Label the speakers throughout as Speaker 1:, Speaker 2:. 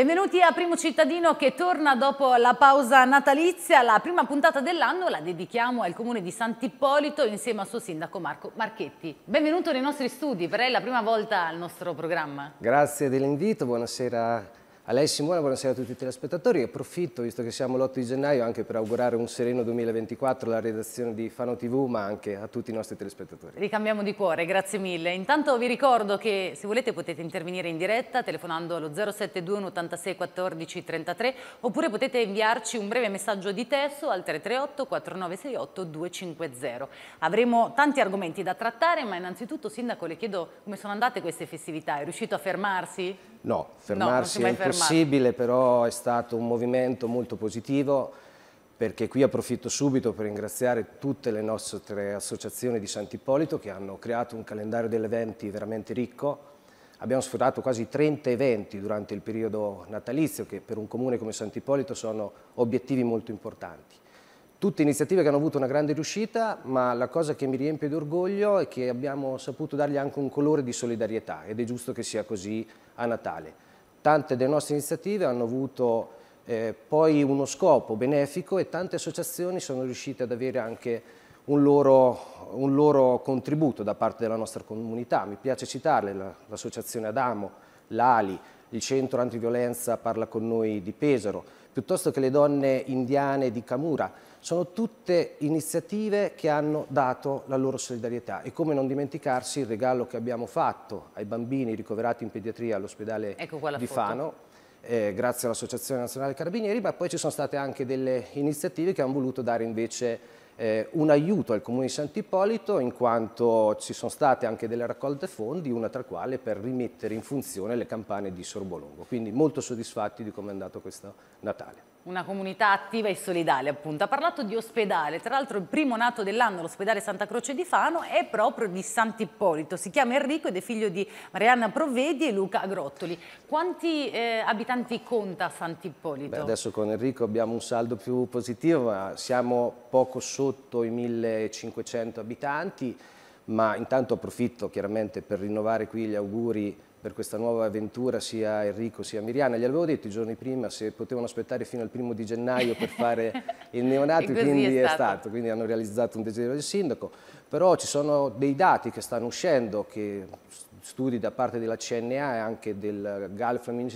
Speaker 1: Benvenuti a Primo Cittadino che torna dopo la pausa natalizia. La prima puntata dell'anno la dedichiamo al comune di Sant'Ippolito insieme al suo sindaco Marco Marchetti. Benvenuto nei nostri studi, per lei è la prima volta al nostro programma.
Speaker 2: Grazie dell'invito, buonasera a lei Simona, buonasera a tutti i telespettatori. Approfitto, visto che siamo l'8 di gennaio, anche per augurare un sereno 2024 alla redazione di Fano TV, ma anche a tutti i nostri telespettatori.
Speaker 1: Ricambiamo di cuore, grazie mille. Intanto vi ricordo che se volete potete intervenire in diretta telefonando allo 072 86 14 33 oppure potete inviarci un breve messaggio di testo al 338 4968 250. Avremo tanti argomenti da trattare, ma innanzitutto Sindaco le chiedo come sono andate queste festività. È riuscito a fermarsi?
Speaker 2: No, fermarsi no, è impossibile, fermato. però è stato un movimento molto positivo perché qui approfitto subito per ringraziare tutte le nostre associazioni di Sant'Ippolito che hanno creato un calendario degli eventi veramente ricco. Abbiamo sfruttato quasi 30 eventi durante il periodo natalizio che per un comune come Sant'Ippolito sono obiettivi molto importanti. Tutte iniziative che hanno avuto una grande riuscita, ma la cosa che mi riempie di orgoglio è che abbiamo saputo dargli anche un colore di solidarietà ed è giusto che sia così a Natale. Tante delle nostre iniziative hanno avuto eh, poi uno scopo benefico e tante associazioni sono riuscite ad avere anche un loro, un loro contributo da parte della nostra comunità. Mi piace citarle l'associazione Adamo, l'ALI, il centro antiviolenza parla con noi di Pesaro, piuttosto che le donne indiane di Kamura, sono tutte iniziative che hanno dato la loro solidarietà e come non dimenticarsi il regalo che abbiamo fatto ai bambini ricoverati in pediatria all'ospedale ecco di Fano, eh, grazie all'Associazione Nazionale Carabinieri, ma poi ci sono state anche delle iniziative che hanno voluto dare invece eh, un aiuto al Comune di Sant'Ippolito in quanto ci sono state anche delle raccolte fondi, una tra quale per rimettere in funzione le campane di Sorbolongo. Quindi molto soddisfatti di come è andato questo Natale
Speaker 1: una comunità attiva e solidale appunto. Ha parlato di ospedale, tra l'altro il primo nato dell'anno, l'ospedale Santa Croce di Fano, è proprio di Sant'Ippolito, si chiama Enrico ed è figlio di Marianna Provvedi e Luca Grottoli. Quanti eh, abitanti conta Sant'Ippolito? Beh, adesso
Speaker 2: con Enrico abbiamo un saldo più positivo, ma siamo poco sotto i 1500 abitanti, ma intanto approfitto chiaramente per rinnovare qui gli auguri per questa nuova avventura sia Enrico sia Miriana. Gli avevo detto i giorni prima se potevano aspettare fino al primo di gennaio per fare il neonato, quindi è è stato. quindi hanno realizzato un desiderio del sindaco. Però ci sono dei dati che stanno uscendo, che studi da parte della CNA e anche del Galfa Flaminio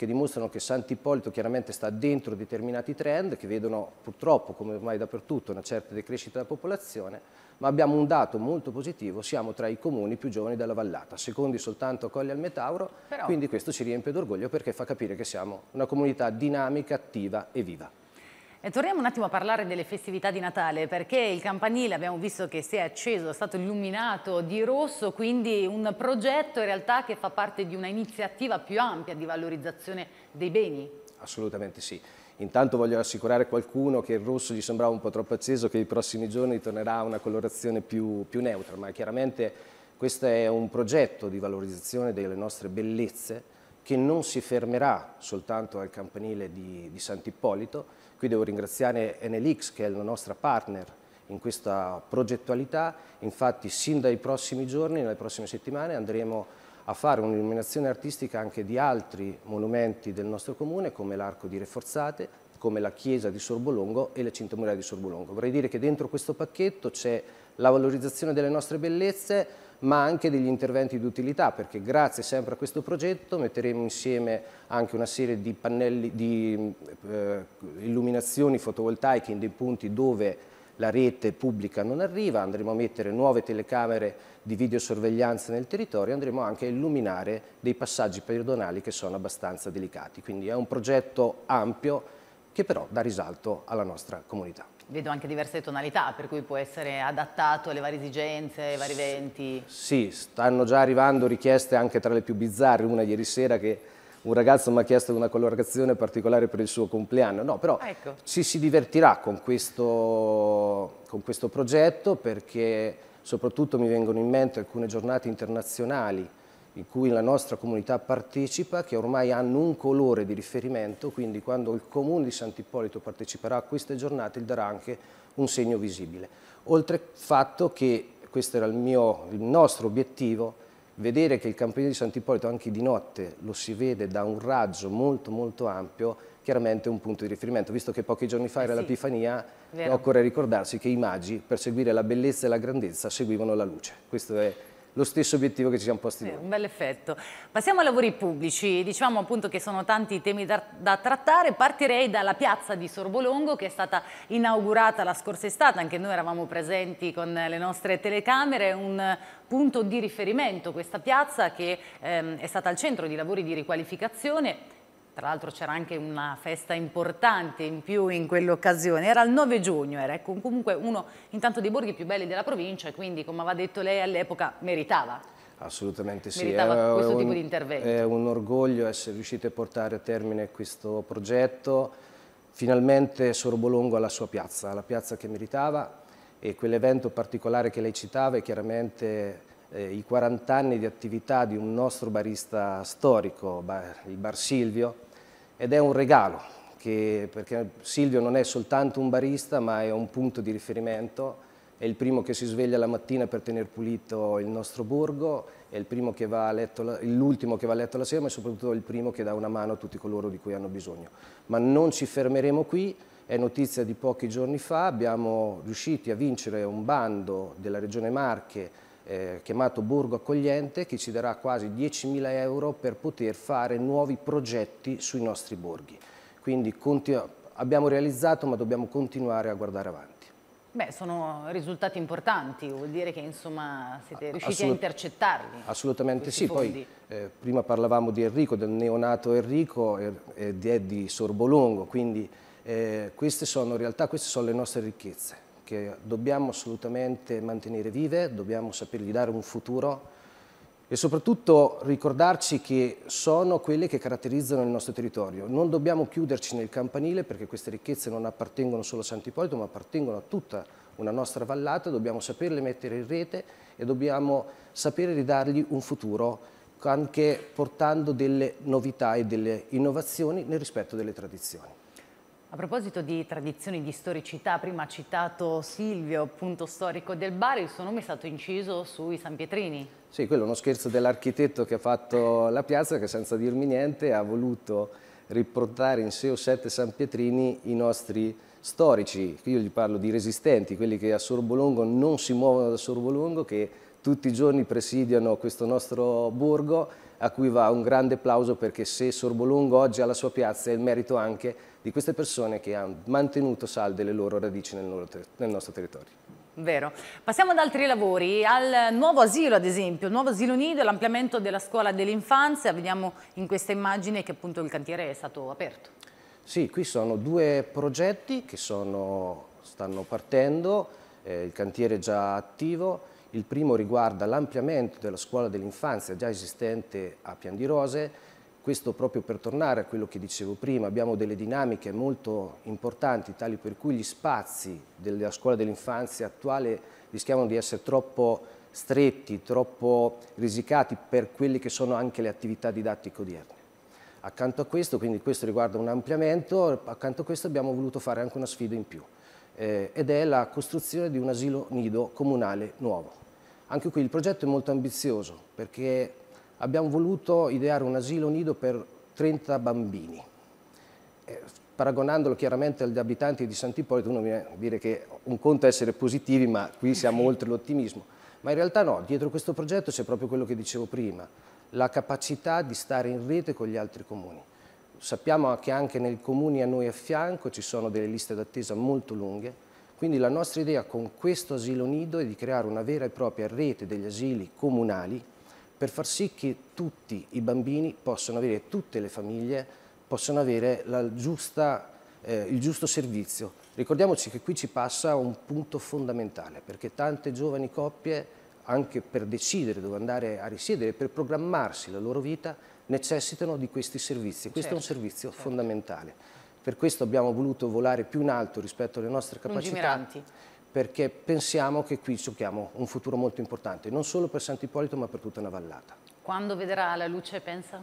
Speaker 2: che dimostrano che Sant'Ippolito chiaramente sta dentro determinati trend che vedono purtroppo, come ormai dappertutto, una certa decrescita della popolazione, ma abbiamo un dato molto positivo, siamo tra i comuni più giovani della vallata, secondi soltanto a Colli al Metauro, Però... quindi questo ci riempie d'orgoglio perché fa capire che siamo una comunità dinamica, attiva e viva.
Speaker 1: E torniamo un attimo a parlare delle festività di Natale, perché il campanile abbiamo visto che si è acceso, è stato illuminato di rosso, quindi un progetto in realtà che fa parte di una iniziativa più ampia di valorizzazione dei beni.
Speaker 2: Assolutamente sì. Intanto voglio rassicurare qualcuno che il rosso gli sembrava un po' troppo acceso, che i prossimi giorni tornerà a una colorazione più, più neutra, ma chiaramente questo è un progetto di valorizzazione delle nostre bellezze che non si fermerà soltanto al campanile di, di Sant'Ippolito, Qui devo ringraziare NLX che è la nostra partner in questa progettualità, infatti sin dai prossimi giorni, nelle prossime settimane andremo a fare un'illuminazione artistica anche di altri monumenti del nostro comune come l'arco di Reforzate, come la chiesa di Sorbolongo e le cintamurare di Sorbolongo. Vorrei dire che dentro questo pacchetto c'è la valorizzazione delle nostre bellezze, ma anche degli interventi di utilità, perché grazie sempre a questo progetto metteremo insieme anche una serie di pannelli di eh, illuminazioni fotovoltaiche in dei punti dove la rete pubblica non arriva, andremo a mettere nuove telecamere di videosorveglianza nel territorio, andremo anche a illuminare dei passaggi pedonali che sono abbastanza delicati. Quindi è un progetto ampio che però dà risalto alla nostra comunità
Speaker 1: vedo anche diverse tonalità, per cui può essere adattato alle varie esigenze, ai vari eventi.
Speaker 2: Sì, stanno già arrivando richieste anche tra le più bizzarre, una ieri sera che un ragazzo mi ha chiesto una colorazione particolare per il suo compleanno, no, però ecco. ci si divertirà con questo, con questo progetto perché soprattutto mi vengono in mente alcune giornate internazionali in cui la nostra comunità partecipa, che ormai hanno un colore di riferimento, quindi quando il Comune di Sant'Ippolito parteciperà a queste giornate, il darà anche un segno visibile. Oltre al fatto che, questo era il, mio, il nostro obiettivo, vedere che il campanile di Sant'Ippolito anche di notte lo si vede da un raggio molto molto ampio, chiaramente è un punto di riferimento, visto che pochi giorni fa eh era eh sì, l'Epifania, occorre ricordarsi che i magi, per seguire la bellezza e la grandezza, seguivano la luce. Questo è lo stesso obiettivo che ci siamo posti noi. un
Speaker 1: bel effetto. Passiamo ai lavori pubblici, diciamo appunto che sono tanti i temi da, da trattare, partirei dalla piazza di Sorbolongo che è stata inaugurata la scorsa estate, anche noi eravamo presenti con le nostre telecamere, un punto di riferimento questa piazza che ehm, è stata al centro di lavori di riqualificazione tra l'altro c'era anche una festa importante in più in quell'occasione, era il 9 giugno, era ecco, comunque uno intanto dei borghi più belli della provincia e quindi come aveva detto lei all'epoca meritava.
Speaker 2: Assolutamente sì, meritava questo un, tipo di intervento. È un orgoglio essere riusciti a portare a termine questo progetto, finalmente Sorbolongo ha la sua piazza, la piazza che meritava e quell'evento particolare che lei citava è chiaramente eh, i 40 anni di attività di un nostro barista storico, il Bar Silvio, ed è un regalo, che, perché Silvio non è soltanto un barista ma è un punto di riferimento, è il primo che si sveglia la mattina per tenere pulito il nostro borgo, è l'ultimo che va a letto la sera ma è soprattutto il primo che dà una mano a tutti coloro di cui hanno bisogno. Ma non ci fermeremo qui, è notizia di pochi giorni fa, abbiamo riusciti a vincere un bando della Regione Marche eh, chiamato Borgo Accogliente che ci darà quasi 10.000 euro per poter fare nuovi progetti sui nostri borghi. Quindi abbiamo realizzato ma dobbiamo continuare a guardare avanti.
Speaker 1: Beh, sono risultati importanti, vuol dire che insomma siete riusciti Assolut a intercettarli. Assolutamente sì, fondi. poi
Speaker 2: eh, prima parlavamo di Enrico, del neonato Enrico ed è di Sorbolongo, quindi eh, queste sono in realtà queste sono le nostre ricchezze che dobbiamo assolutamente mantenere vive, dobbiamo sapergli dare un futuro e soprattutto ricordarci che sono quelle che caratterizzano il nostro territorio. Non dobbiamo chiuderci nel campanile perché queste ricchezze non appartengono solo a Sant'Ippolito ma appartengono a tutta una nostra vallata, dobbiamo saperle mettere in rete e dobbiamo sapere ridargli un futuro anche portando delle novità e delle innovazioni nel rispetto delle tradizioni.
Speaker 1: A proposito di tradizioni di storicità, prima ha citato Silvio, punto storico del Bari, il suo nome è stato inciso sui San Pietrini.
Speaker 2: Sì, quello è uno scherzo dell'architetto che ha fatto la piazza che senza dirmi niente ha voluto riportare in sé o sette San Pietrini i nostri storici, io gli parlo di resistenti, quelli che a Sorbolongo non si muovono da Sorbolongo, che tutti i giorni presidiano questo nostro borgo a cui va un grande applauso perché se Sorbolungo oggi ha la sua piazza è il merito anche di queste persone che hanno mantenuto salde le loro radici nel, loro ter nel nostro territorio.
Speaker 1: Vero. Passiamo ad altri lavori, al nuovo asilo ad esempio, il nuovo asilo nido e l'ampliamento della scuola dell'infanzia, vediamo in questa immagine che appunto il cantiere è stato aperto.
Speaker 2: Sì, qui sono due progetti che sono, stanno partendo, eh, il cantiere è già attivo, il primo riguarda l'ampliamento della scuola dell'infanzia già esistente a Pian di Rose, questo proprio per tornare a quello che dicevo prima, abbiamo delle dinamiche molto importanti, tali per cui gli spazi della scuola dell'infanzia attuale rischiavano di essere troppo stretti, troppo risicati per quelle che sono anche le attività didattiche odierne. Accanto a questo, quindi questo riguarda un ampliamento, accanto a questo abbiamo voluto fare anche una sfida in più, eh, ed è la costruzione di un asilo nido comunale nuovo. Anche qui il progetto è molto ambizioso perché abbiamo voluto ideare un asilo nido per 30 bambini. Eh, paragonandolo chiaramente agli abitanti di Sant'Ippolito uno viene a dire che un conto è essere positivi ma qui siamo oltre l'ottimismo. Ma in realtà no, dietro questo progetto c'è proprio quello che dicevo prima, la capacità di stare in rete con gli altri comuni. Sappiamo che anche nei comuni a noi a fianco ci sono delle liste d'attesa molto lunghe, quindi la nostra idea con questo asilo nido è di creare una vera e propria rete degli asili comunali per far sì che tutti i bambini possano avere, tutte le famiglie possano avere giusta, eh, il giusto servizio. Ricordiamoci che qui ci passa un punto fondamentale perché tante giovani coppie anche per decidere dove andare a risiedere, per programmarsi la loro vita, necessitano di questi servizi. Questo certo, è un certo, servizio certo. fondamentale. Per questo abbiamo voluto volare più in alto rispetto alle nostre capacità perché pensiamo che qui giochiamo un futuro molto importante, non solo per Sant'Ippolito ma per tutta una vallata.
Speaker 1: Quando vedrà la luce, pensa?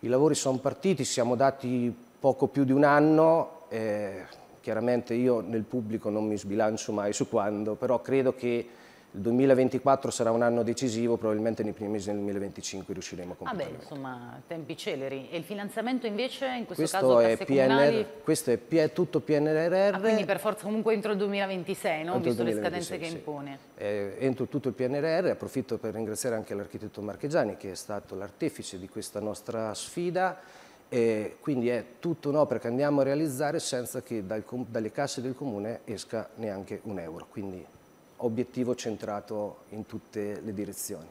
Speaker 2: I lavori sono partiti, siamo dati poco più di un anno, eh, chiaramente io nel pubblico non mi sbilancio mai su quando, però credo che il 2024 sarà un anno decisivo, probabilmente nei primi mesi del 2025 riusciremo a completare.
Speaker 1: Vabbè, insomma, tempi celeri. E il finanziamento invece in questo, questo caso è PNR,
Speaker 2: Questo è P tutto PNRR. Ah, quindi
Speaker 1: per forza comunque entro il 2026, no? visto 2026, le scadenze che sì. impone.
Speaker 2: Eh, entro tutto il PNRR, approfitto per ringraziare anche l'architetto Marchegiani che è stato l'artefice di questa nostra sfida. E quindi è tutta un'opera che andiamo a realizzare senza che dal, dalle casse del comune esca neanche un euro. Quindi obiettivo centrato in tutte le direzioni.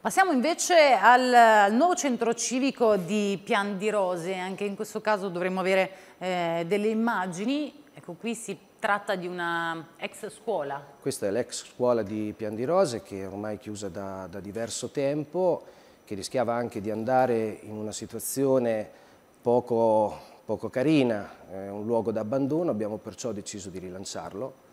Speaker 1: Passiamo invece al, nuovo centro civico di Pian di Rose, anche in questo caso dovremmo avere eh, delle immagini, ecco qui si tratta di una ex scuola.
Speaker 2: Questa è l'ex scuola di Pian di Rose che è ormai chiusa da, da, diverso tempo, che rischiava anche di andare in una situazione poco, poco carina, eh, un luogo d'abbandono, abbiamo perciò deciso di rilanciarlo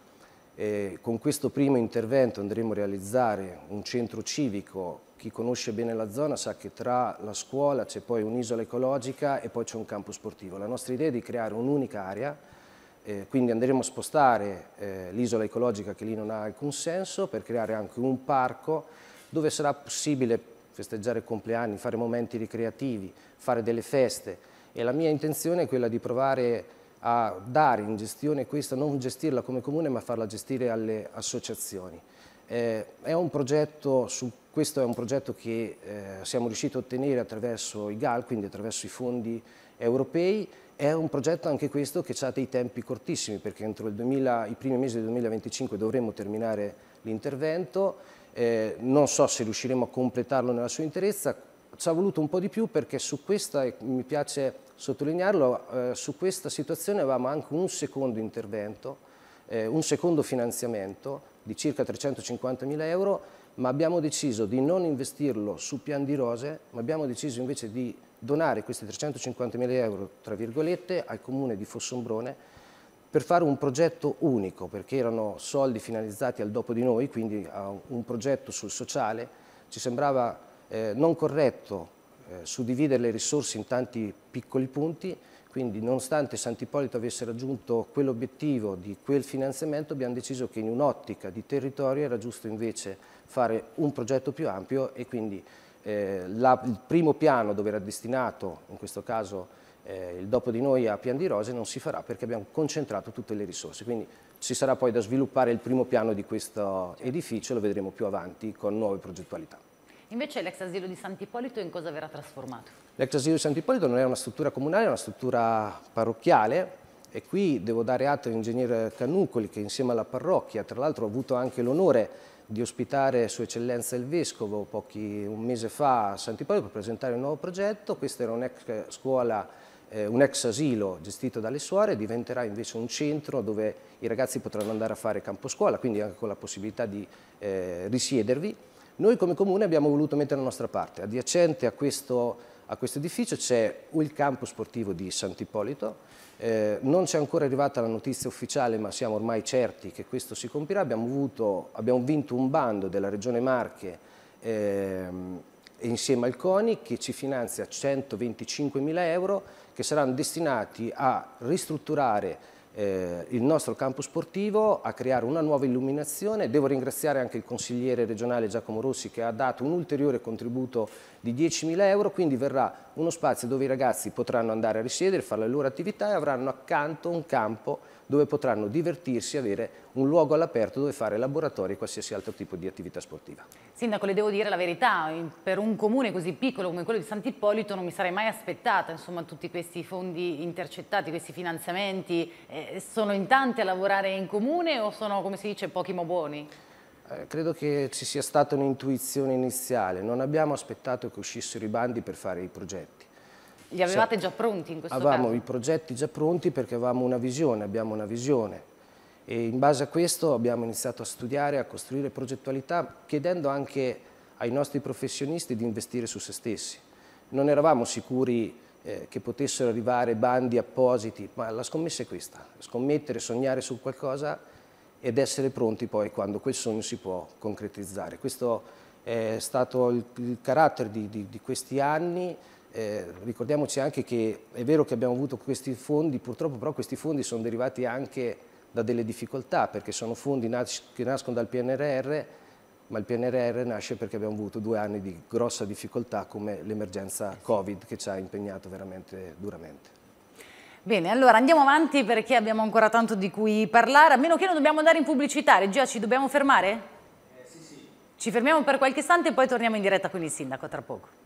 Speaker 2: eh, con questo primo intervento andremo a realizzare un centro civico. Chi conosce bene la zona sa che tra la scuola c'è poi un'isola ecologica e poi c'è un campo sportivo. La nostra idea è di creare un'unica area, eh, quindi andremo a spostare eh, l'isola ecologica che lì non ha alcun senso per creare anche un parco dove sarà possibile festeggiare compleanni, fare momenti ricreativi, fare delle feste e la mia intenzione è quella di provare a dare in gestione questa, non gestirla come comune ma farla gestire alle associazioni. Eh, è un progetto, su, questo è un progetto che eh, siamo riusciti a ottenere attraverso i GAL, quindi attraverso i fondi europei, è un progetto anche questo che ha dei tempi cortissimi perché entro 2000, i primi mesi del 2025 dovremo terminare l'intervento, eh, non so se riusciremo a completarlo nella sua interezza, ci ha voluto un po' di più perché su questa mi piace sottolinearlo, eh, su questa situazione avevamo anche un secondo intervento, eh, un secondo finanziamento di circa 350 mila euro, ma abbiamo deciso di non investirlo su pian di rose, ma abbiamo deciso invece di donare questi 350 mila euro, tra virgolette, al comune di Fossombrone per fare un progetto unico, perché erano soldi finalizzati al dopo di noi, quindi a un progetto sul sociale. Ci sembrava eh, non corretto eh, suddividere le risorse in tanti piccoli punti, quindi nonostante Sant'Ippolito avesse raggiunto quell'obiettivo di quel finanziamento abbiamo deciso che in un'ottica di territorio era giusto invece fare un progetto più ampio e quindi eh, la, il primo piano dove era destinato, in questo caso eh, il dopo di noi a Pian di Rose, non si farà perché abbiamo concentrato tutte le risorse. Quindi ci sarà poi da sviluppare il primo piano di questo certo. edificio, lo vedremo più avanti con nuove progettualità.
Speaker 1: Invece l'ex asilo di Sant'Ippolito in cosa verrà trasformato?
Speaker 2: L'ex asilo di Sant'Ippolito non è una struttura comunale, è una struttura parrocchiale e qui devo dare atto all'ingegnere Canucoli che insieme alla parrocchia, tra l'altro ho avuto anche l'onore di ospitare Sua Eccellenza il Vescovo pochi, un mese fa a Sant'Ippolito per presentare un nuovo progetto, questa era un'ex scuola eh, un ex asilo gestito dalle suore diventerà invece un centro dove i ragazzi potranno andare a fare campo scuola, quindi anche con la possibilità di eh, risiedervi noi come comune abbiamo voluto mettere la nostra parte. Adiacente a questo, a questo edificio c'è il campo sportivo di Sant'Ippolito. Eh, non c'è ancora arrivata la notizia ufficiale, ma siamo ormai certi che questo si compirà. Abbiamo, avuto, abbiamo vinto un bando della Regione Marche ehm, insieme al CONI che ci finanzia 125 mila euro che saranno destinati a ristrutturare eh, il nostro campo sportivo a creare una nuova illuminazione. Devo ringraziare anche il consigliere regionale Giacomo Rossi che ha dato un ulteriore contributo di 10.000 euro, quindi verrà uno spazio dove i ragazzi potranno andare a risiedere, fare le loro attività e avranno accanto un campo dove potranno divertirsi, avere un luogo all'aperto dove fare laboratori e qualsiasi altro tipo di attività sportiva.
Speaker 1: Sindaco, le devo dire la verità, per un comune così piccolo come quello di Sant'Ippolito non mi sarei mai aspettata, insomma, tutti questi fondi intercettati, questi finanziamenti, eh, sono in tanti a lavorare in comune o sono, come si dice, pochi ma buoni?
Speaker 2: Eh, credo che ci sia stata un'intuizione iniziale, non abbiamo aspettato che uscissero i bandi per fare i progetti.
Speaker 1: Li avevate già pronti in questo avevamo caso? Avevamo i
Speaker 2: progetti già pronti perché avevamo una visione, abbiamo una visione e in base a questo abbiamo iniziato a studiare, a costruire progettualità, chiedendo anche ai nostri professionisti di investire su se stessi. Non eravamo sicuri eh, che potessero arrivare bandi appositi, ma la scommessa è questa, scommettere, sognare su qualcosa ed essere pronti poi quando quel sogno si può concretizzare. Questo è stato il, il carattere di, di, di questi anni, eh, ricordiamoci anche che è vero che abbiamo avuto questi fondi, purtroppo però questi fondi sono derivati anche da delle difficoltà perché sono fondi nas che nascono dal PNRR, ma il PNRR nasce perché abbiamo avuto due anni di grossa difficoltà come l'emergenza Covid che ci ha impegnato veramente duramente.
Speaker 1: Bene, allora andiamo avanti perché abbiamo ancora tanto di cui parlare, a meno che non dobbiamo andare in pubblicità. Regia, ci dobbiamo fermare? Eh, sì, sì. Ci fermiamo per qualche istante e poi torniamo in diretta con il sindaco tra poco.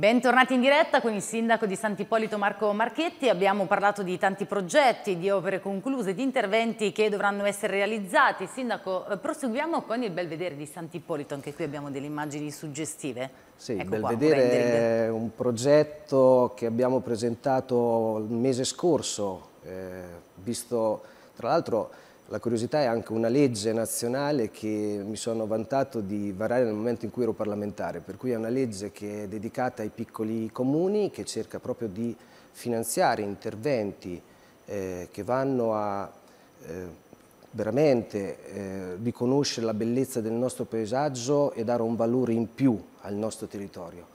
Speaker 1: Bentornati in diretta con il sindaco di Sant'Ippolito Marco Marchetti. Abbiamo parlato di tanti progetti, di opere concluse, di interventi che dovranno essere realizzati. Sindaco, eh, proseguiamo con il belvedere di Sant'Ippolito. Anche qui abbiamo delle immagini suggestive. Sì, ecco il belvedere qua,
Speaker 2: è un progetto che abbiamo presentato il mese scorso, eh, visto tra l'altro la curiosità è anche una legge nazionale che mi sono vantato di varare nel momento in cui ero parlamentare, per cui è una legge che è dedicata ai piccoli comuni, che cerca proprio di finanziare interventi eh, che vanno a eh, veramente eh, riconoscere la bellezza del nostro paesaggio e dare un valore in più al nostro territorio.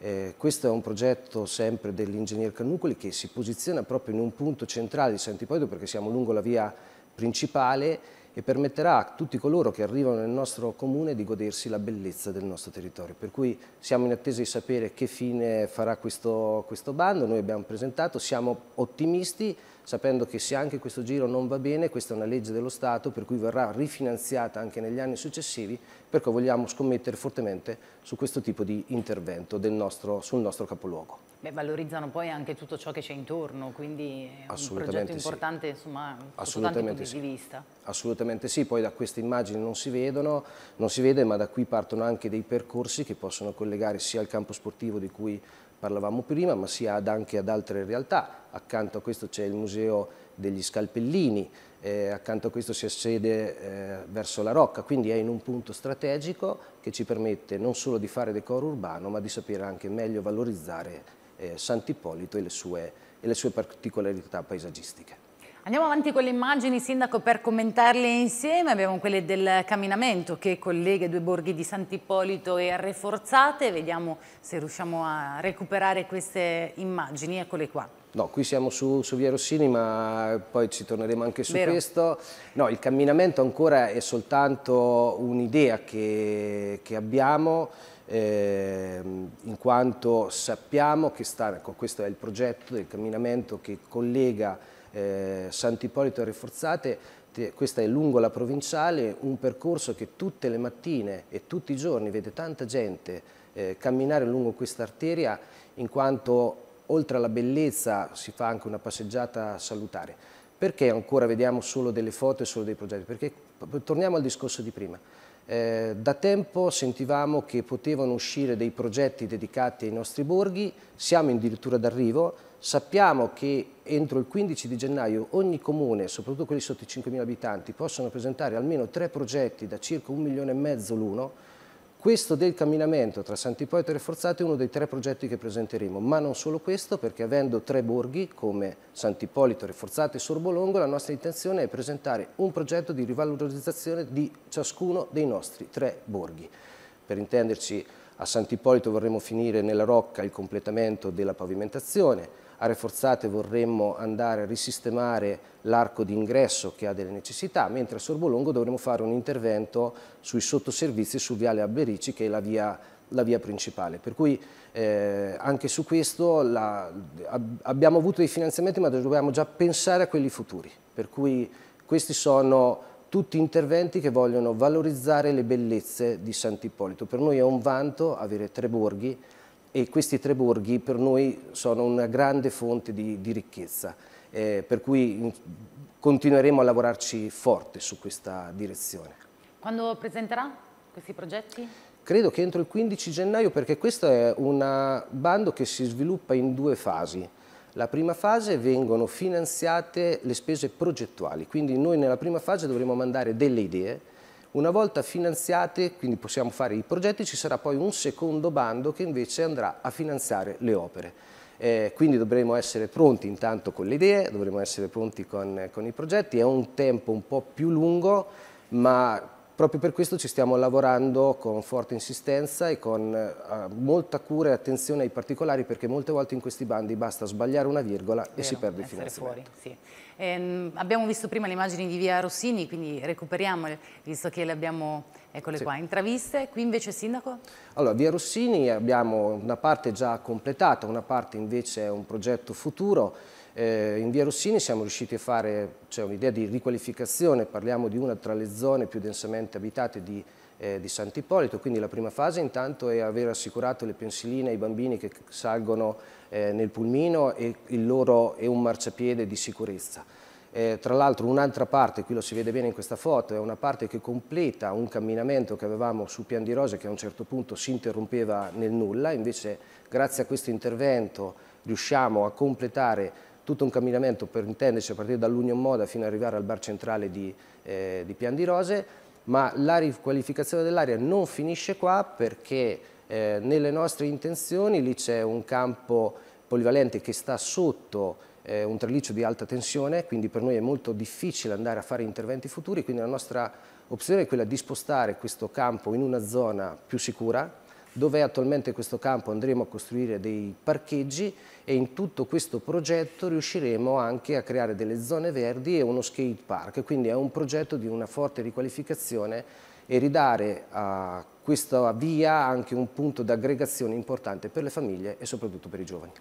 Speaker 2: Eh, questo è un progetto sempre dell'ingegner Canucoli che si posiziona proprio in un punto centrale di Sant'Ipoido perché siamo lungo la via principale e permetterà a tutti coloro che arrivano nel nostro comune di godersi la bellezza del nostro territorio. Per cui siamo in attesa di sapere che fine farà questo, questo bando, noi abbiamo presentato, siamo ottimisti sapendo che se anche questo giro non va bene, questa è una legge dello Stato per cui verrà rifinanziata anche negli anni successivi, perché vogliamo scommettere fortemente su questo tipo di intervento nostro, sul nostro capoluogo.
Speaker 1: Beh, valorizzano poi anche tutto ciò che c'è intorno, quindi è un progetto importante sì. insomma, Assolutamente sì. di vista.
Speaker 2: Assolutamente sì, poi da queste immagini non si vedono, non si vede, ma da qui partono anche dei percorsi che possono collegare sia al campo sportivo di cui parlavamo prima, ma sia ad anche ad altre realtà. Accanto a questo c'è il museo degli scalpellini, eh, accanto a questo si accede eh, verso la Rocca, quindi è in un punto strategico che ci permette non solo di fare decoro urbano, ma di sapere anche meglio valorizzare eh, Sant'Ippolito e le sue, e le sue particolarità paesaggistiche.
Speaker 1: Andiamo avanti con le immagini, Sindaco, per commentarle insieme. Abbiamo quelle del camminamento che collega i due borghi di Sant'Ippolito e Arreforzate. Vediamo se riusciamo a recuperare queste immagini. Eccole qua.
Speaker 2: No, qui siamo su, su Via Rossini, ma poi ci torneremo anche su Vero. questo. No, il camminamento ancora è soltanto un'idea che, che abbiamo eh, in quanto sappiamo che sta, ecco, questo è il progetto del camminamento che collega eh, Sant'Ippolito e Rinforzate, questa è lungo la provinciale, un percorso che tutte le mattine e tutti i giorni vede tanta gente eh, camminare lungo questa arteria in quanto oltre alla bellezza si fa anche una passeggiata salutare. Perché ancora vediamo solo delle foto e solo dei progetti? Perché torniamo al discorso di prima eh, da tempo sentivamo che potevano uscire dei progetti dedicati ai nostri borghi, siamo addirittura d'arrivo, sappiamo che entro il 15 di gennaio ogni comune, soprattutto quelli sotto i 5.000 abitanti, possono presentare almeno tre progetti da circa un milione e mezzo l'uno, questo del camminamento tra Sant'Ipolito e Reforzato è uno dei tre progetti che presenteremo, ma non solo questo, perché avendo tre borghi come Sant'Ipolito, Reforzato e Sorbolongo, la nostra intenzione è presentare un progetto di rivalorizzazione di ciascuno dei nostri tre borghi. Per intenderci, a Sant'Ipolito vorremmo finire nella Rocca il completamento della pavimentazione, a Reforzate vorremmo andare a risistemare l'arco di ingresso che ha delle necessità, mentre a Sorbolongo dovremmo fare un intervento sui sottoservizi su Viale Alberici che è la via la via principale. Per cui eh, anche su questo la, ab abbiamo avuto dei finanziamenti ma dobbiamo già pensare a quelli futuri. Per cui questi sono tutti interventi che vogliono valorizzare le bellezze di Sant'Ippolito. Per noi è un vanto avere tre borghi e questi tre borghi per noi sono una grande fonte di, di ricchezza, eh, per cui continueremo a lavorarci forte su questa direzione.
Speaker 1: Quando presenterà questi progetti?
Speaker 2: Credo che entro il 15 gennaio perché questo è un bando che si sviluppa in due fasi. La prima fase vengono finanziate le spese progettuali, quindi noi nella prima fase dovremo mandare delle idee una volta finanziate, quindi possiamo fare i progetti, ci sarà poi un secondo bando che invece andrà a finanziare le opere. Eh, quindi dovremo essere pronti intanto con le idee, dovremo essere pronti con, con i progetti, è un tempo un po' più lungo, ma Proprio per questo ci stiamo lavorando con forte insistenza e con eh, molta cura e attenzione ai particolari perché molte volte in questi bandi basta sbagliare una virgola Vero, e si perde il finanziamento. Fuori, sì.
Speaker 1: Ehm, abbiamo visto prima le immagini di via Rossini, quindi recuperiamole, visto che le abbiamo, eccole sì. qua, intraviste. Qui invece Sindaco?
Speaker 2: Allora, via Rossini abbiamo una parte già completata, una parte invece è un progetto futuro. Eh, in via Rossini siamo riusciti a fare cioè, un'idea di riqualificazione, parliamo di una tra le zone più densamente abitate di eh, di Sant'Ippolito, quindi la prima fase intanto è aver assicurato le pensiline ai bambini che salgono eh, nel pulmino e, loro, e un marciapiede di sicurezza. Eh, tra l'altro un'altra parte, qui lo si vede bene in questa foto, è una parte che completa un camminamento che avevamo su Pian di Rose che a un certo punto si interrompeva nel nulla, invece grazie a questo intervento riusciamo a completare tutto un camminamento per intenderci a partire dall'Union Moda fino ad arrivare al bar centrale di, eh, di Pian di Rose, ma la riqualificazione dell'area non finisce qua perché eh, nelle nostre intenzioni lì c'è un campo polivalente che sta sotto eh, un traliccio di alta tensione, quindi per noi è molto difficile andare a fare interventi futuri, quindi la nostra opzione è quella di spostare questo campo in una zona più sicura, dove attualmente questo campo andremo a costruire dei parcheggi e in tutto questo progetto riusciremo anche a creare delle zone verdi e uno skate park, quindi è un progetto di una forte riqualificazione e ridare a questa via anche un punto d'aggregazione importante per le famiglie e soprattutto per i giovani.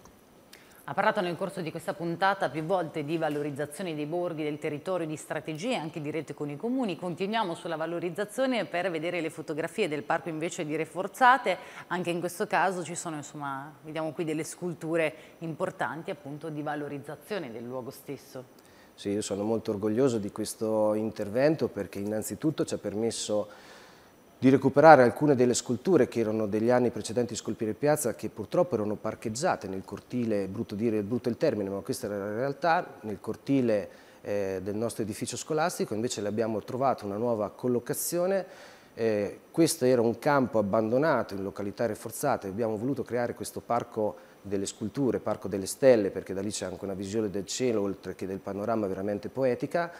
Speaker 1: Ha parlato nel corso di questa puntata più volte di valorizzazione dei borghi, del territorio, di strategie anche di rete con i comuni. Continuiamo sulla valorizzazione per vedere le fotografie del parco invece di Reforzate. Anche in questo caso ci sono, insomma, vediamo qui delle sculture importanti appunto di valorizzazione del luogo stesso.
Speaker 2: Sì, io sono molto orgoglioso di questo intervento perché innanzitutto ci ha permesso di recuperare alcune delle sculture che erano degli anni precedenti Scolpire Piazza che purtroppo erano parcheggiate nel cortile, brutto dire, brutto il termine, ma questa era la realtà, nel cortile eh, del nostro edificio scolastico, invece le abbiamo trovate una nuova collocazione eh, questo era un campo abbandonato in località reforzate, abbiamo voluto creare questo parco delle sculture, parco delle stelle, perché da lì c'è anche una visione del cielo, oltre che del panorama veramente poetica,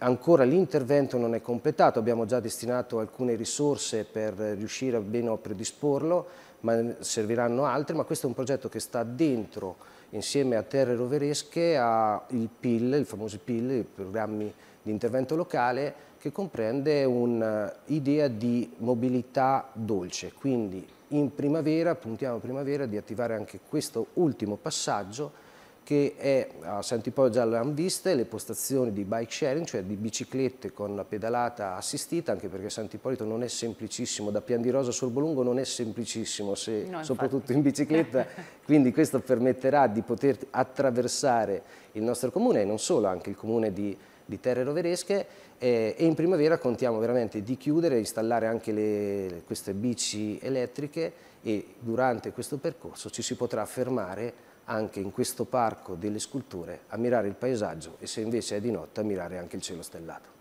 Speaker 2: Ancora l'intervento non è completato, abbiamo già destinato alcune risorse per riuscire a bene a predisporlo, ma serviranno altre, ma questo è un progetto che sta dentro, insieme a Terre Roveresche, al PIL, il famoso PIL, i programmi di intervento locale, che comprende un'idea di mobilità dolce, quindi in primavera, puntiamo a primavera, di attivare anche questo ultimo passaggio che è a Sant'Ippolito già l'hanno viste, le postazioni di bike sharing, cioè di biciclette con la pedalata assistita, anche perché Sant'Ippolito non è semplicissimo, da Pian di Rosa a Solbolungo non è semplicissimo, se, no, soprattutto in bicicletta, quindi questo permetterà di poter attraversare il nostro comune e non solo, anche il comune di di terre roveresche eh, e in primavera contiamo veramente di chiudere e installare anche le, queste bici elettriche e durante questo percorso ci si potrà fermare anche in questo parco delle sculture ammirare il paesaggio e se invece è di notte ammirare anche il cielo stellato.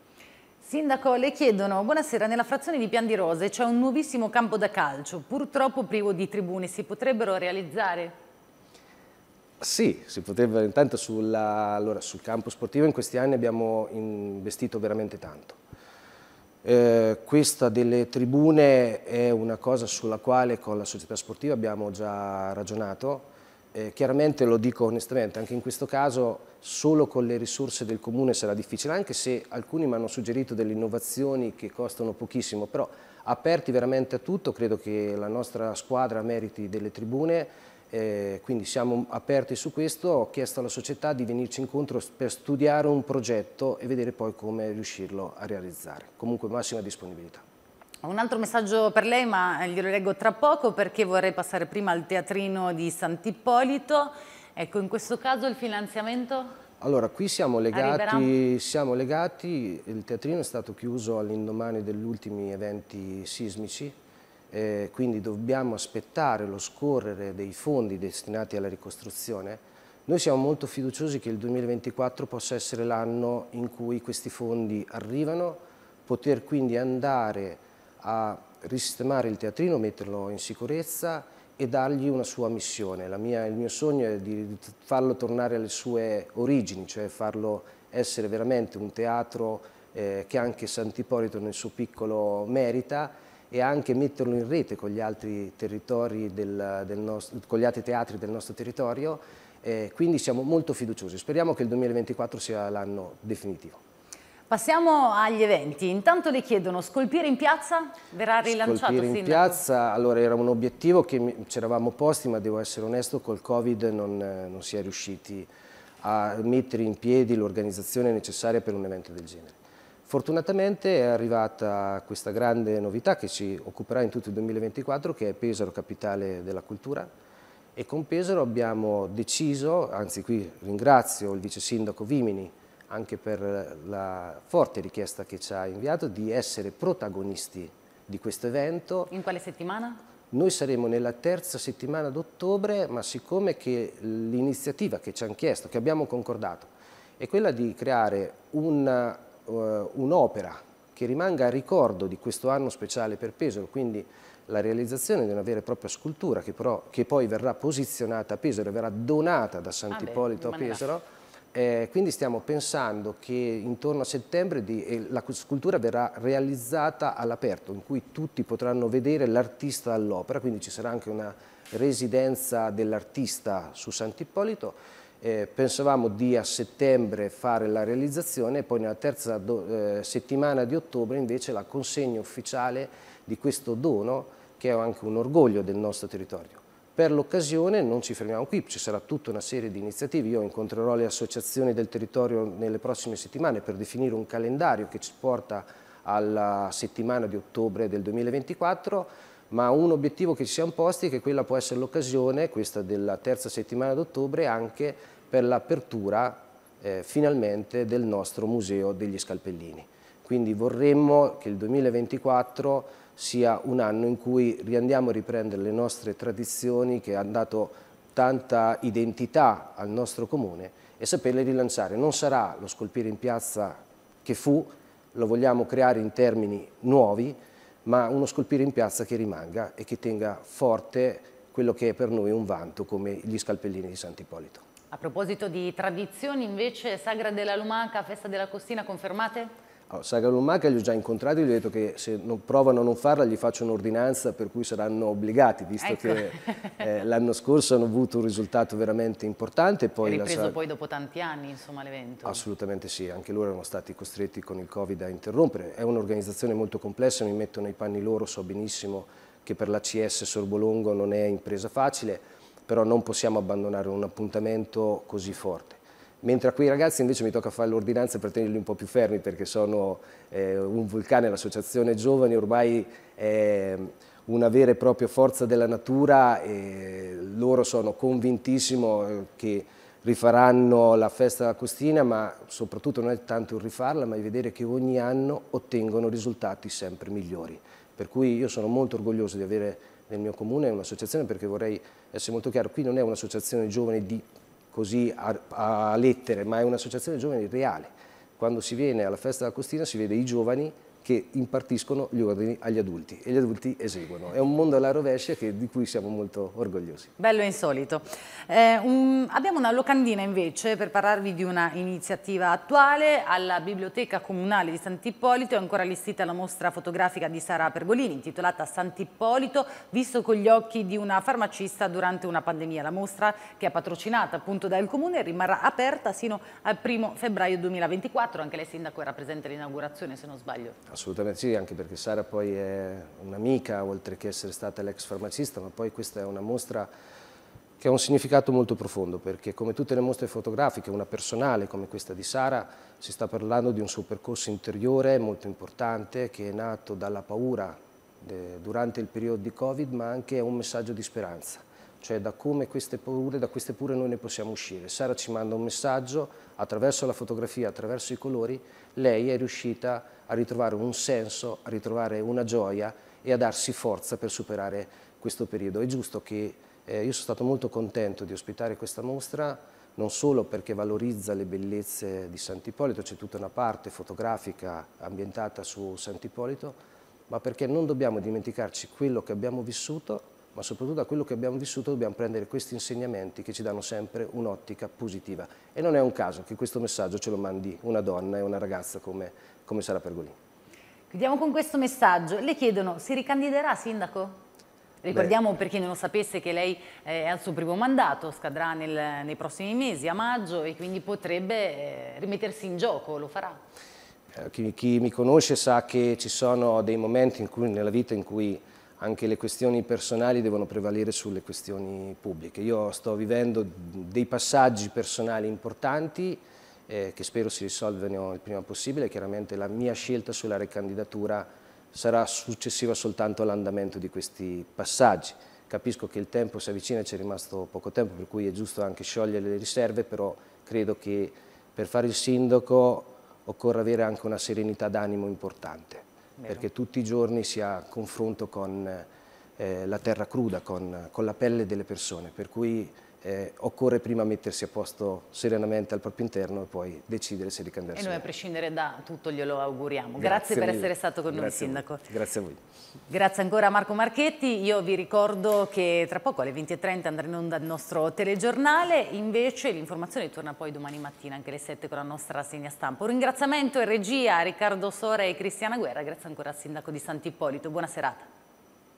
Speaker 1: Sindaco, le chiedono, buonasera, nella frazione di Pian di Rose c'è un nuovissimo campo da calcio, purtroppo privo di tribune, si potrebbero realizzare?
Speaker 2: Sì, si potrebbero, intanto sulla, allora, sul campo sportivo in questi anni abbiamo investito veramente tanto. Eh, questa delle tribune è una cosa sulla quale con la società sportiva abbiamo già ragionato, eh, chiaramente lo dico onestamente, anche in questo caso solo con le risorse del comune sarà difficile, anche se alcuni mi hanno suggerito delle innovazioni che costano pochissimo, però aperti veramente a tutto, credo che la nostra squadra meriti delle tribune, eh, quindi siamo aperti su questo, ho chiesto alla società di venirci incontro per studiare un progetto e vedere poi come riuscirlo a realizzare. Comunque massima disponibilità.
Speaker 1: Un altro messaggio per lei, ma glielo leggo tra poco perché vorrei passare prima al teatrino di Sant'Ippolito. Ecco, in questo caso il finanziamento?
Speaker 2: Allora, qui siamo legati, siamo legati il teatrino è stato chiuso all'indomani degli ultimi eventi sismici, eh, quindi dobbiamo aspettare lo scorrere dei fondi destinati alla ricostruzione. Noi siamo molto fiduciosi che il 2024 possa essere l'anno in cui questi fondi arrivano, poter quindi andare a risistemare il teatrino, metterlo in sicurezza e dargli una sua missione. Mia, il mio sogno è di farlo tornare alle sue origini, cioè farlo essere veramente un teatro eh, che anche Sant'Ippolito nel suo piccolo merita e anche metterlo in rete con gli altri, del, del nostro, con gli altri teatri del nostro territorio. Eh, quindi siamo molto fiduciosi. Speriamo che il 2024 sia l'anno definitivo.
Speaker 1: Passiamo agli eventi. Intanto le chiedono, scolpire in piazza verrà rilanciato? Scolpire in
Speaker 2: piazza, allora era un obiettivo che ci eravamo posti, ma devo essere onesto, col Covid non, non si è riusciti a mettere in piedi l'organizzazione necessaria per un evento del genere. Fortunatamente è arrivata questa grande novità che ci occuperà in tutto il 2024, che è Pesaro, capitale della cultura, e con Pesaro abbiamo deciso, anzi qui ringrazio il vice sindaco Vimini, anche per la forte richiesta che ci ha inviato di essere protagonisti di questo evento.
Speaker 1: In quale settimana?
Speaker 2: Noi saremo nella terza settimana d'ottobre, ma siccome che l'iniziativa che ci hanno chiesto, che abbiamo concordato, è quella di creare eh, un'opera uh, un che rimanga a ricordo di questo anno speciale per Pesaro, quindi la realizzazione di una vera e propria scultura che, però, che poi verrà posizionata a Pesaro e verrà donata da ah Sant'Ippolito ah a Pesaro, eh, quindi stiamo pensando che intorno a settembre di, eh, la scultura verrà realizzata all'aperto, in cui tutti potranno vedere l'artista all'opera, quindi ci sarà anche una residenza dell'artista su Sant'Ippolito. Eh, pensavamo di a settembre fare la realizzazione e poi nella terza do, eh, settimana di ottobre invece la consegna ufficiale di questo dono che è anche un orgoglio del nostro territorio. Per l'occasione non ci fermiamo qui, ci sarà tutta una serie di iniziative, io incontrerò le associazioni del territorio nelle prossime settimane per definire un calendario che ci porta alla settimana di ottobre del 2024, ma un obiettivo che ci siamo posti è che quella può essere l'occasione, questa della terza settimana d'ottobre, anche per l'apertura eh, finalmente del nostro museo degli scalpellini. Quindi vorremmo che il 2024 sia un anno in cui riandiamo a riprendere le nostre tradizioni che hanno dato tanta identità al nostro comune e saperle rilanciare. Non sarà lo scolpire in piazza che fu, lo vogliamo creare in termini nuovi, ma uno scolpire in piazza che rimanga e che tenga forte quello che è per noi un vanto come gli scalpellini di Sant'Ippolito.
Speaker 1: A proposito di tradizioni invece, Sagra della Lumaca, Festa della Costina, confermate?
Speaker 2: Allora, Saga Lumaca li ho già incontrati, gli ho detto che se non, provano a non farla gli faccio un'ordinanza per cui saranno obbligati, visto ecco. che eh, l'anno scorso hanno avuto un risultato veramente importante. Poi ripreso Saga... poi
Speaker 1: dopo tanti anni l'evento.
Speaker 2: Assolutamente sì, anche loro erano stati costretti con il Covid a interrompere. È un'organizzazione molto complessa, mi metto nei panni loro, so benissimo che per la CS Sorbolongo non è impresa facile, però non possiamo abbandonare un appuntamento così forte mentre a quei ragazzi invece mi tocca fare l'ordinanza per tenerli un po' più fermi perché sono eh, un vulcane, l'associazione giovani ormai è una vera e propria forza della natura e loro sono convintissimo eh, che rifaranno la festa della Costina ma soprattutto non è tanto il rifarla ma è vedere che ogni anno ottengono risultati sempre migliori per cui io sono molto orgoglioso di avere nel mio comune un'associazione perché vorrei essere molto chiaro, qui non è un'associazione giovane di così a, a lettere, ma è un'associazione giovani reale. Quando si viene alla festa della Costina si vede i giovani che impartiscono gli ordini agli adulti e gli adulti eseguono. È un mondo alla rovescia che, di cui siamo molto orgogliosi.
Speaker 1: Bello e insolito. Eh, un, abbiamo una locandina invece per parlarvi di una iniziativa attuale. Alla Biblioteca Comunale di Sant'Ippolito è ancora allestita la mostra fotografica di Sara Pergolini intitolata Sant'Ippolito visto con gli occhi di una farmacista durante una pandemia. La mostra che è patrocinata appunto dal Comune rimarrà aperta sino al 1 febbraio 2024. Anche lei sindaco era presente all'inaugurazione se non sbaglio.
Speaker 2: Assolutamente sì, anche perché Sara poi è un'amica, oltre che essere stata l'ex farmacista, ma poi questa è una mostra che ha un significato molto profondo, perché come tutte le mostre fotografiche, una personale come questa di Sara, si sta parlando di un suo percorso interiore molto importante, che è nato dalla paura durante il periodo di Covid, ma anche un messaggio di speranza cioè da come queste paure, da queste paure noi ne possiamo uscire. Sara ci manda un messaggio, attraverso la fotografia, attraverso i colori, lei è riuscita a a ritrovare un senso, a ritrovare una gioia e a darsi forza per superare questo periodo. È giusto che eh, io sono stato molto contento di ospitare questa mostra non solo perché valorizza le bellezze di Sant'Ippolito, c'è tutta una parte fotografica ambientata su Sant'Ippolito, ma perché non dobbiamo dimenticarci quello che abbiamo vissuto, ma soprattutto da quello che abbiamo vissuto dobbiamo prendere questi insegnamenti che ci danno sempre un'ottica positiva. E non è un caso che questo messaggio ce lo mandi una donna e una ragazza come come sarà Pergolini.
Speaker 1: Chiudiamo con questo messaggio. Le chiedono, si ricandiderà sindaco? Ricordiamo Beh. per chi non lo sapesse che lei eh, è al suo primo mandato, scadrà nel, nei prossimi mesi, a maggio, e quindi potrebbe eh, rimettersi in gioco, lo farà?
Speaker 2: Eh, chi, chi, mi conosce sa che ci sono dei momenti cui, nella vita in cui anche le questioni personali devono prevalere sulle questioni pubbliche. Io sto vivendo dei passaggi personali importanti eh, che spero si risolvano il prima possibile. Chiaramente la mia scelta sulla ricandidatura sarà successiva soltanto all'andamento di questi passaggi. Capisco che il tempo si avvicina e c'è rimasto poco tempo, per cui è giusto anche sciogliere le riserve, però credo che per fare il sindaco occorra avere anche una serenità d'animo importante, Vero. perché tutti i giorni si ha confronto con eh, la terra cruda, con, con la pelle delle persone, per cui eh, occorre prima mettersi a posto serenamente al proprio interno e poi decidere se ricambiarsi. E noi
Speaker 1: a prescindere da tutto glielo auguriamo. Grazie, Grazie per essere stato con Grazie noi Sindaco. Grazie a voi. Grazie ancora a Marco Marchetti, io vi ricordo che tra poco alle 20.30 andrà in onda il nostro telegiornale, invece l'informazione torna poi domani mattina anche alle 7 con la nostra segna stampa. Un ringraziamento e regia a Riccardo Sora e Cristiana Guerra. Grazie ancora al Sindaco di Sant'Ippolito. Buona serata.